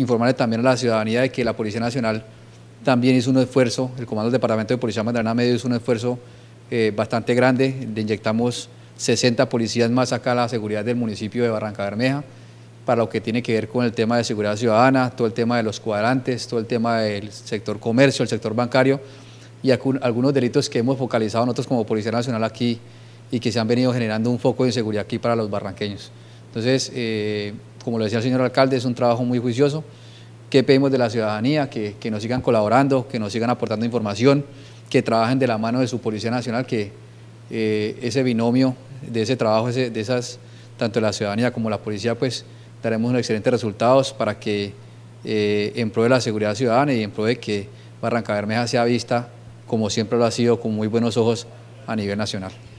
informarle también a la ciudadanía de que la Policía Nacional también hizo un esfuerzo, el Comando del Departamento de Policía Magdalena Medio hizo un esfuerzo eh, bastante grande, le inyectamos 60 policías más acá a la seguridad del municipio de Barranca Bermeja, para lo que tiene que ver con el tema de seguridad ciudadana, todo el tema de los cuadrantes, todo el tema del sector comercio, el sector bancario y algunos delitos que hemos focalizado nosotros como Policía Nacional aquí y que se han venido generando un foco de inseguridad aquí para los barranqueños. Entonces, eh, como lo decía el señor alcalde, es un trabajo muy juicioso. ¿Qué pedimos de la ciudadanía? Que, nos sigan colaborando, que nos sigan aportando información, que trabajen de la mano de su Policía Nacional, que eh, ese binomio de ese trabajo, de esas, tanto de la ciudadanía como la policía, pues daremos unos excelentes resultados para que eh, en pro de la seguridad ciudadana y en pro de que Barranca Bermeja sea vista, como siempre lo ha sido, con muy buenos ojos a nivel nacional.